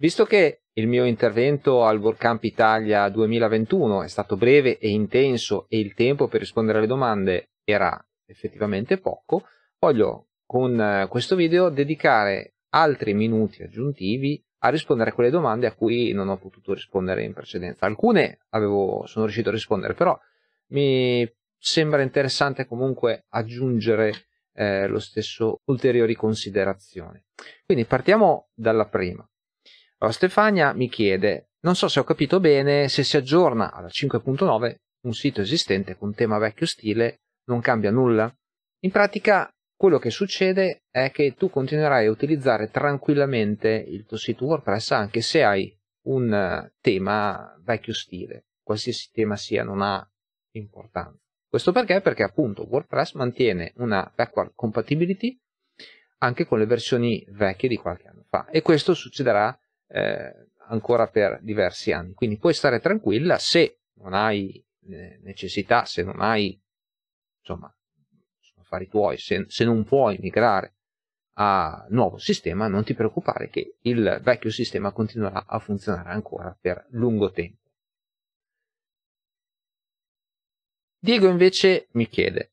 Visto che il mio intervento al World Camp Italia 2021 è stato breve e intenso e il tempo per rispondere alle domande era effettivamente poco, voglio con eh, questo video dedicare altri minuti aggiuntivi a rispondere a quelle domande a cui non ho potuto rispondere in precedenza. Alcune avevo, sono riuscito a rispondere, però mi sembra interessante comunque aggiungere eh, lo stesso ulteriori considerazioni. Quindi partiamo dalla prima. Allora, Stefania mi chiede, non so se ho capito bene, se si aggiorna alla 5.9 un sito esistente con tema vecchio stile, non cambia nulla? In pratica quello che succede è che tu continuerai a utilizzare tranquillamente il tuo sito WordPress anche se hai un eh, tema vecchio stile, qualsiasi tema sia non ha importanza. Questo perché? Perché appunto WordPress mantiene una backward compatibility anche con le versioni vecchie di qualche anno fa e questo succederà eh, ancora per diversi anni. Quindi puoi stare tranquilla se non hai eh, necessità, se non hai insomma affari tuoi, se, se non puoi migrare a nuovo sistema, non ti preoccupare che il vecchio sistema continuerà a funzionare ancora per lungo tempo. Diego invece mi chiede,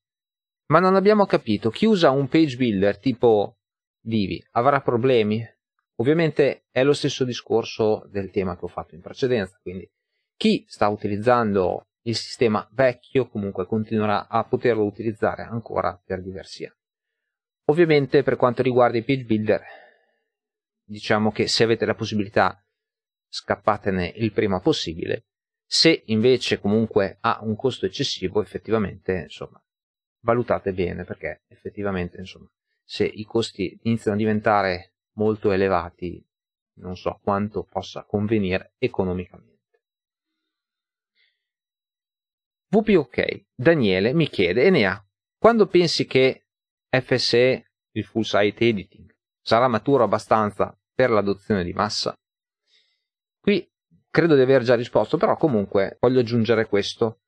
ma non abbiamo capito, chi usa un page builder tipo Divi avrà problemi? Ovviamente è lo stesso discorso del tema che ho fatto in precedenza, quindi chi sta utilizzando il sistema vecchio comunque continuerà a poterlo utilizzare ancora per diversi anni. Ovviamente per quanto riguarda i page builder, diciamo che se avete la possibilità scappatene il prima possibile, se invece comunque ha un costo eccessivo effettivamente insomma valutate bene perché effettivamente insomma se i costi iniziano a diventare molto elevati, non so quanto possa convenire economicamente. VPOK, Daniele mi chiede, Enea, quando pensi che FSE, il full site editing, sarà maturo abbastanza per l'adozione di massa? Qui credo di aver già risposto, però comunque voglio aggiungere questo.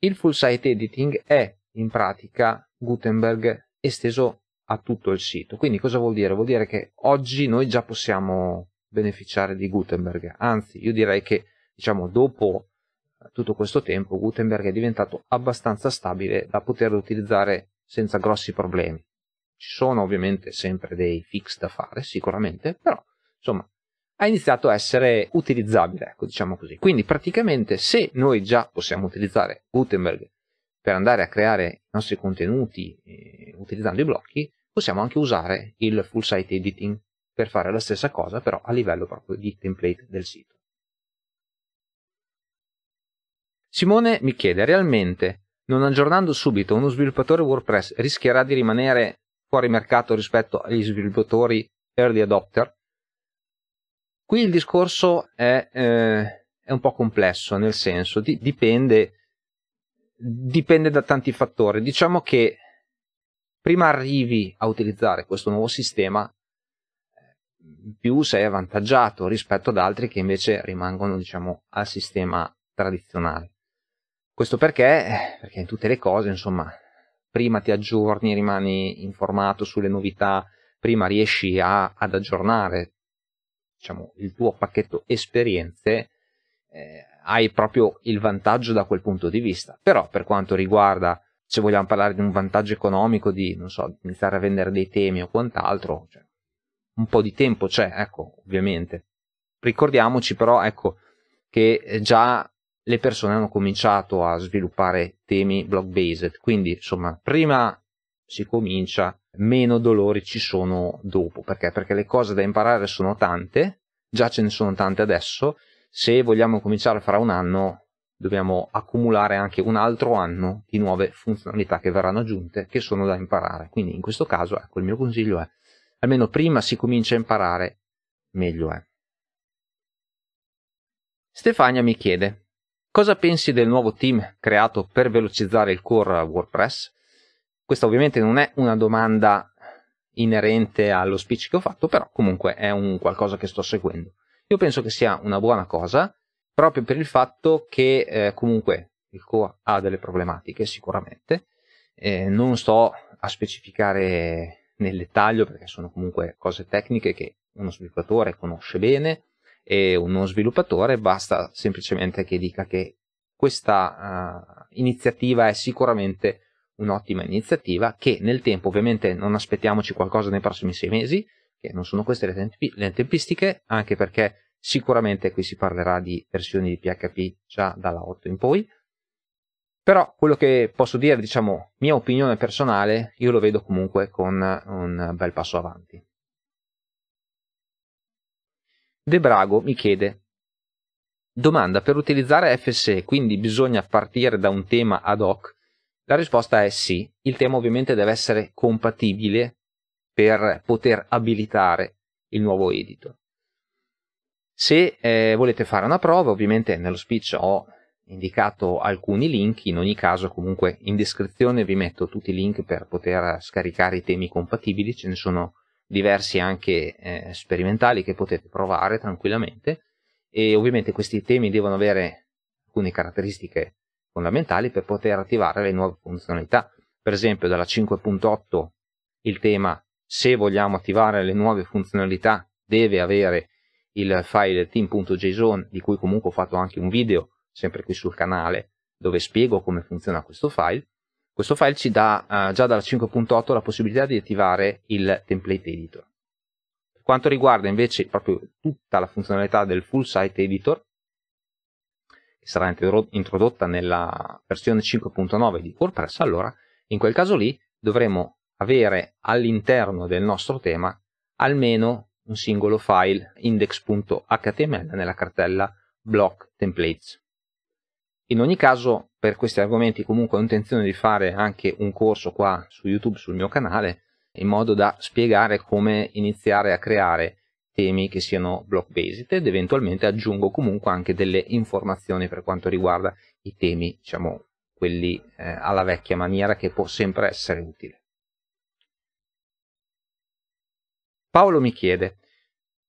Il full site editing è in pratica Gutenberg esteso a tutto il sito. Quindi cosa vuol dire? Vuol dire che oggi noi già possiamo beneficiare di Gutenberg, anzi io direi che diciamo dopo eh, tutto questo tempo Gutenberg è diventato abbastanza stabile da poterlo utilizzare senza grossi problemi. Ci sono ovviamente sempre dei fix da fare, sicuramente, però insomma ha iniziato a essere utilizzabile, ecco, diciamo così. Quindi praticamente se noi già possiamo utilizzare Gutenberg per andare a creare i nostri contenuti eh, utilizzando i blocchi, possiamo anche usare il full site editing per fare la stessa cosa però a livello proprio di template del sito. Simone mi chiede realmente non aggiornando subito uno sviluppatore WordPress rischierà di rimanere fuori mercato rispetto agli sviluppatori early adopter? Qui il discorso è, eh, è un po' complesso, nel senso di, dipende, dipende da tanti fattori. Diciamo che prima arrivi a utilizzare questo nuovo sistema, eh, più sei avvantaggiato rispetto ad altri che invece rimangono, diciamo, al sistema tradizionale. Questo perché? Eh, perché in tutte le cose, insomma, prima ti aggiorni, rimani informato sulle novità, prima riesci a, ad aggiornare diciamo, il tuo pacchetto esperienze, eh, hai proprio il vantaggio da quel punto di vista. Però per quanto riguarda se vogliamo parlare di un vantaggio economico, di, non so, iniziare a vendere dei temi o quant'altro, cioè, un po' di tempo c'è, ecco, ovviamente. Ricordiamoci però, ecco, che eh, già le persone hanno cominciato a sviluppare temi block based, quindi insomma, prima si comincia, meno dolori ci sono dopo, perché? Perché le cose da imparare sono tante, già ce ne sono tante adesso, se vogliamo cominciare fra un anno dobbiamo accumulare anche un altro anno di nuove funzionalità che verranno aggiunte che sono da imparare. Quindi in questo caso, ecco, il mio consiglio è, almeno prima si comincia a imparare, meglio è. Stefania mi chiede, cosa pensi del nuovo team creato per velocizzare il core WordPress? Questa ovviamente non è una domanda inerente allo speech che ho fatto, però comunque è un qualcosa che sto seguendo. Io penso che sia una buona cosa, proprio per il fatto che eh, comunque il CoA ha delle problematiche sicuramente, eh, non sto a specificare nel dettaglio perché sono comunque cose tecniche che uno sviluppatore conosce bene e uno sviluppatore basta semplicemente che dica che questa uh, iniziativa è sicuramente un'ottima iniziativa che nel tempo ovviamente non aspettiamoci qualcosa nei prossimi sei mesi, che non sono queste le, tempi le tempistiche, anche perché Sicuramente qui si parlerà di versioni di PHP già dalla 8 in poi. Però quello che posso dire, diciamo, mia opinione personale, io lo vedo comunque con un bel passo avanti. De Brago mi chiede Domanda per utilizzare FSE, quindi bisogna partire da un tema ad hoc? La risposta è sì, il tema ovviamente deve essere compatibile per poter abilitare il nuovo edito. Se eh, volete fare una prova, ovviamente nello speech ho indicato alcuni link, in ogni caso comunque in descrizione vi metto tutti i link per poter scaricare i temi compatibili, ce ne sono diversi anche eh, sperimentali che potete provare tranquillamente e ovviamente questi temi devono avere alcune caratteristiche fondamentali per poter attivare le nuove funzionalità, per esempio dalla 5.8 il tema se vogliamo attivare le nuove funzionalità deve avere il file team.json di cui comunque ho fatto anche un video, sempre qui sul canale, dove spiego come funziona questo file. Questo file ci dà eh, già dalla 5.8 la possibilità di attivare il template editor. Per quanto riguarda invece proprio tutta la funzionalità del full site editor, che sarà introdotta nella versione 5.9 di WordPress, allora in quel caso lì dovremo avere all'interno del nostro tema almeno un singolo file index.html nella cartella block templates. In ogni caso, per questi argomenti comunque ho intenzione di fare anche un corso qua su YouTube sul mio canale, in modo da spiegare come iniziare a creare temi che siano block based ed eventualmente aggiungo comunque anche delle informazioni per quanto riguarda i temi, diciamo, quelli eh, alla vecchia maniera che può sempre essere utile. Paolo mi chiede,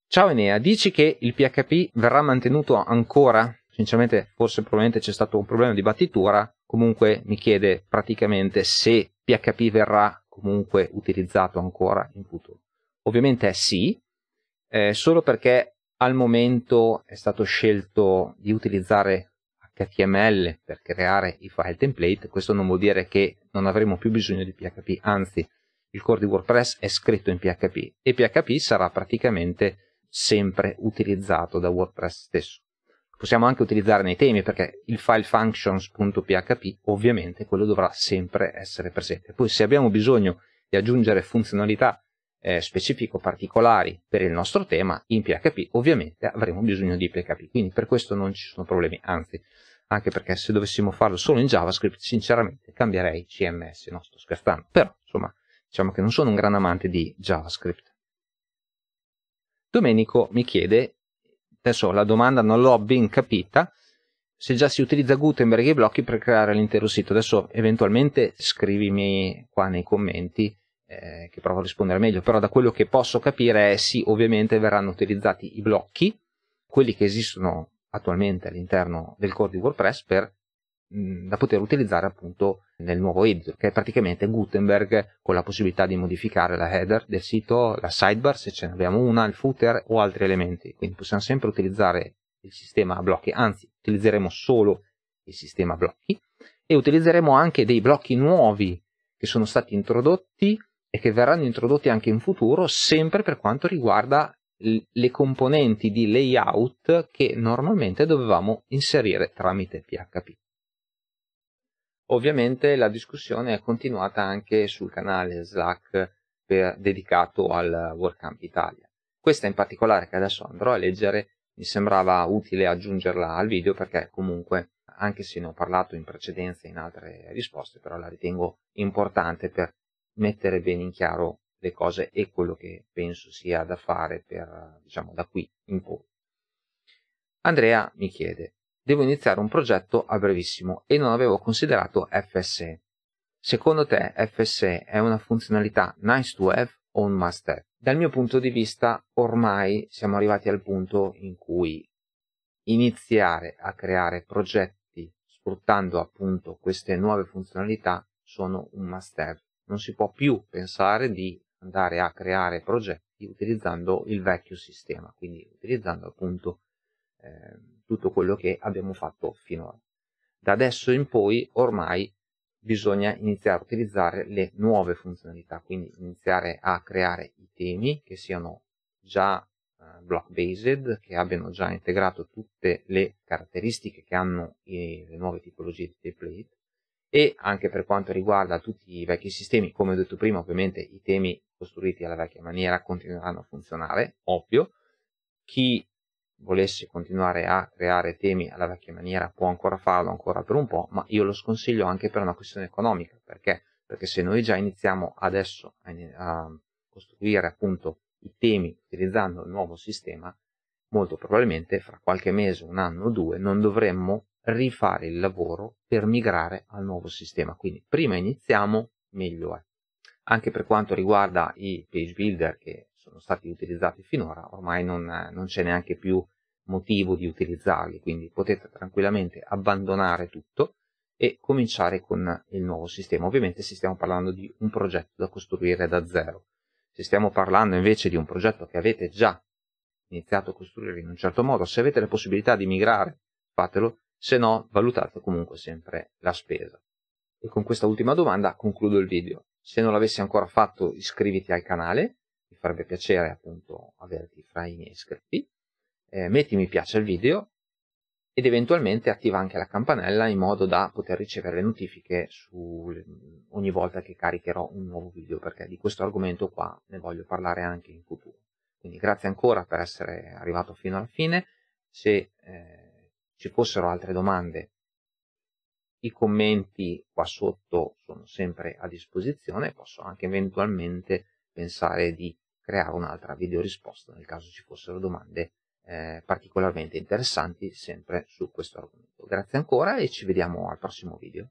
ciao Enea, dici che il PHP verrà mantenuto ancora? Sinceramente forse probabilmente c'è stato un problema di battitura, comunque mi chiede praticamente se PHP verrà comunque utilizzato ancora in futuro. Ovviamente è sì, eh, solo perché al momento è stato scelto di utilizzare HTML per creare i file template, questo non vuol dire che non avremo più bisogno di PHP, anzi il core di WordPress è scritto in PHP e PHP sarà praticamente sempre utilizzato da WordPress stesso. Possiamo anche utilizzare nei temi perché il file functions.php ovviamente quello dovrà sempre essere presente. Poi se abbiamo bisogno di aggiungere funzionalità eh, specifiche o particolari per il nostro tema in PHP, ovviamente avremo bisogno di PHP, quindi per questo non ci sono problemi, anzi, anche perché se dovessimo farlo solo in JavaScript, sinceramente cambierei CMS, non sto scherzando, però insomma diciamo che non sono un gran amante di JavaScript. Domenico mi chiede, adesso la domanda non l'ho ben capita, se già si utilizza Gutenberg e i blocchi per creare l'intero sito. Adesso eventualmente scrivimi qua nei commenti eh, che provo a rispondere meglio, però da quello che posso capire è sì, ovviamente verranno utilizzati i blocchi, quelli che esistono attualmente all'interno del core di WordPress per da poter utilizzare appunto nel nuovo editor, che è praticamente Gutenberg con la possibilità di modificare la header del sito, la sidebar se ce n'abbiamo una, il footer o altri elementi. Quindi possiamo sempre utilizzare il sistema a blocchi, anzi utilizzeremo solo il sistema a blocchi e utilizzeremo anche dei blocchi nuovi che sono stati introdotti e che verranno introdotti anche in futuro, sempre per quanto riguarda le componenti di layout che normalmente dovevamo inserire tramite PHP. Ovviamente la discussione è continuata anche sul canale Slack per, dedicato al WordCamp Italia. Questa in particolare che adesso andrò a leggere mi sembrava utile aggiungerla al video perché comunque anche se ne ho parlato in precedenza in altre risposte però la ritengo importante per mettere bene in chiaro le cose e quello che penso sia da fare per diciamo da qui in poi. Andrea mi chiede devo iniziare un progetto a brevissimo e non avevo considerato FSE. Secondo te FSE è una funzionalità nice to have o un must have? Dal mio punto di vista ormai siamo arrivati al punto in cui iniziare a creare progetti sfruttando appunto queste nuove funzionalità sono un must have. Non si può più pensare di andare a creare progetti utilizzando il vecchio sistema, quindi utilizzando appunto Ehm, tutto quello che abbiamo fatto finora. Da adesso in poi ormai bisogna iniziare a utilizzare le nuove funzionalità, quindi iniziare a creare i temi che siano già eh, block based, che abbiano già integrato tutte le caratteristiche che hanno i, le nuove tipologie di template e anche per quanto riguarda tutti i vecchi sistemi, come ho detto prima, ovviamente i temi costruiti alla vecchia maniera continueranno a funzionare, ovvio, chi volesse continuare a creare temi alla vecchia maniera può ancora farlo ancora per un po', ma io lo sconsiglio anche per una questione economica, perché? Perché se noi già iniziamo adesso a, a costruire appunto i temi utilizzando il nuovo sistema, molto probabilmente fra qualche mese, un anno o due, non dovremmo rifare il lavoro per migrare al nuovo sistema. Quindi prima iniziamo, meglio è. Anche per quanto riguarda i page builder che sono stati utilizzati finora, ormai non, non c'è neanche più motivo di utilizzarli, quindi potete tranquillamente abbandonare tutto e cominciare con il nuovo sistema. Ovviamente se stiamo parlando di un progetto da costruire da zero, se stiamo parlando invece di un progetto che avete già iniziato a costruire in un certo modo, se avete le possibilità di migrare, fatelo, se no valutate comunque sempre la spesa. E con questa ultima domanda concludo il video. Se non l'avessi ancora fatto iscriviti al canale mi farebbe piacere appunto averti fra i miei iscritti, eh, metti mi piace al video ed eventualmente attiva anche la campanella in modo da poter ricevere le notifiche su, ogni volta che caricherò un nuovo video perché di questo argomento qua ne voglio parlare anche in futuro. Quindi grazie ancora per essere arrivato fino alla fine, se eh, ci fossero altre domande i commenti qua sotto sono sempre a disposizione, posso anche eventualmente pensare di creare un'altra video risposta nel caso ci fossero domande eh, particolarmente interessanti sempre su questo argomento. Grazie ancora e ci vediamo al prossimo video.